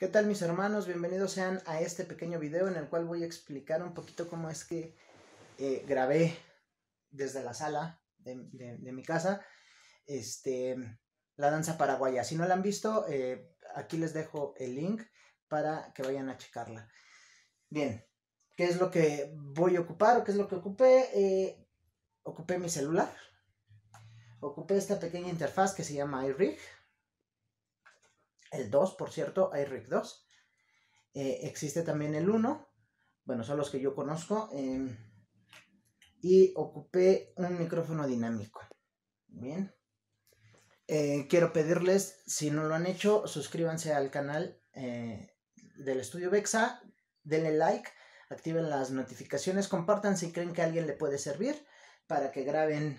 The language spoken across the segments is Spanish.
¿Qué tal mis hermanos? Bienvenidos sean a este pequeño video en el cual voy a explicar un poquito cómo es que eh, grabé desde la sala de, mi casa este, la danza paraguaya. Si no la han visto, eh, aquí les dejo el link para que vayan a checarla. Bien, ¿qué es lo que voy a ocupar o qué es lo que ocupé? Eh, ocupé mi celular, ocupé esta pequeña interfaz que se llama iRig el 2, por cierto, iRig 2. Eh, existe también el 1, bueno, son los que yo conozco. Em, y ocupé un micrófono dinámico. Bien. Eh, quiero pedirles, si no lo han hecho, suscríbanse al canal eh, del estudio Vexa, denle like, activen las notificaciones, compartan si creen que alguien le puede servir para que graben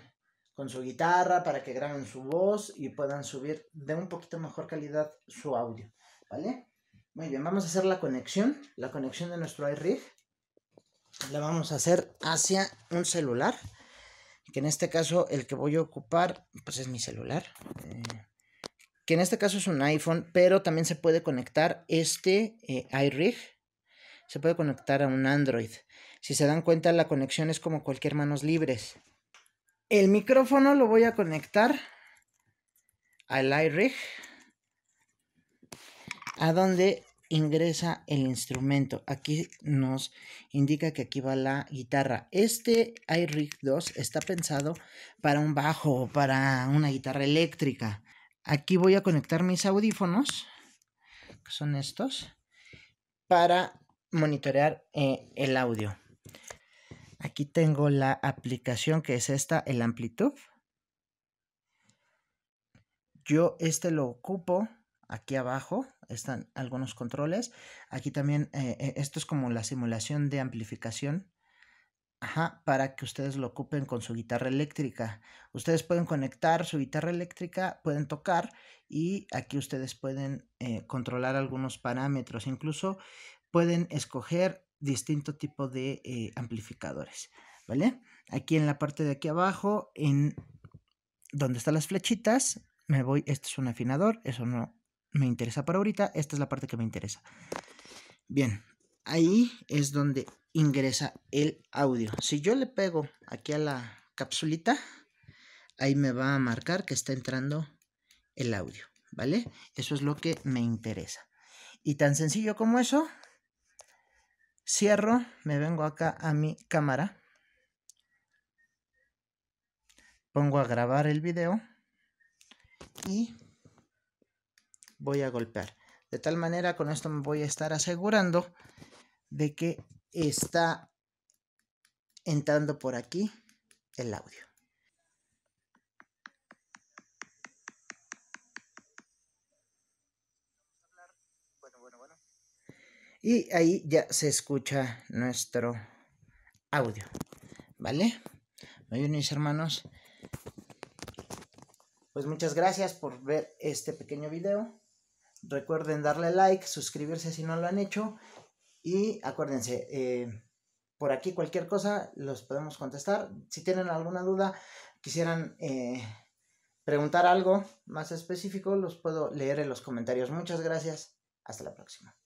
con su guitarra para que graben su voz y puedan subir de un poquito mejor calidad su audio, ¿vale? Muy bien, vamos a hacer la conexión, la conexión de nuestro iRig. La vamos a hacer hacia un celular, que en este caso el que voy a ocupar, pues es mi celular. Eh, que en este caso es un iPhone, pero también se puede conectar este eh, iRig, se puede conectar a un Android. Si se dan cuenta, la conexión es como cualquier manos libres. El micrófono lo voy a conectar al iRig, a donde ingresa el instrumento. Aquí nos indica que aquí va la guitarra. Este iRig 2 está pensado para un bajo o para una guitarra eléctrica. Aquí voy a conectar mis audífonos, que son estos, para monitorear eh, el audio. Aquí tengo la aplicación que es esta, el Amplitud. Yo este lo ocupo aquí abajo están algunos controles. Aquí también, eh, eh, esto es como la simulación de amplificación. Ajá, para que ustedes lo ocupen con su guitarra eléctrica. Ustedes pueden conectar su guitarra eléctrica, pueden tocar y aquí ustedes pueden eh, controlar algunos parámetros. Incluso pueden escoger distinto tipo de eh, amplificadores, ¿vale? Aquí en la parte de aquí abajo, en donde están las flechitas, me voy, este es un afinador, eso no me interesa para ahorita, esta es la parte que me interesa. Bien, ahí es donde ingresa el audio. Si yo le pego aquí a la capsulita, ahí me va a marcar que está entrando el audio, ¿vale? Eso es lo que me interesa. Y tan sencillo como eso, Cierro, me vengo acá a mi cámara. Pongo a grabar el video y voy a golpear. De tal manera, con esto me voy a estar asegurando de que está entrando por aquí el audio. Y ahí ya se escucha nuestro audio. ¿Vale? Muy bien, mis hermanos. Pues muchas gracias por ver este pequeño video. Recuerden darle like, suscribirse si no lo han hecho. Y acuérdense, eh, por aquí cualquier cosa los podemos contestar. Si tienen alguna duda, quisieran eh, preguntar algo más específico, los puedo leer en los comentarios. Muchas gracias. Hasta la próxima.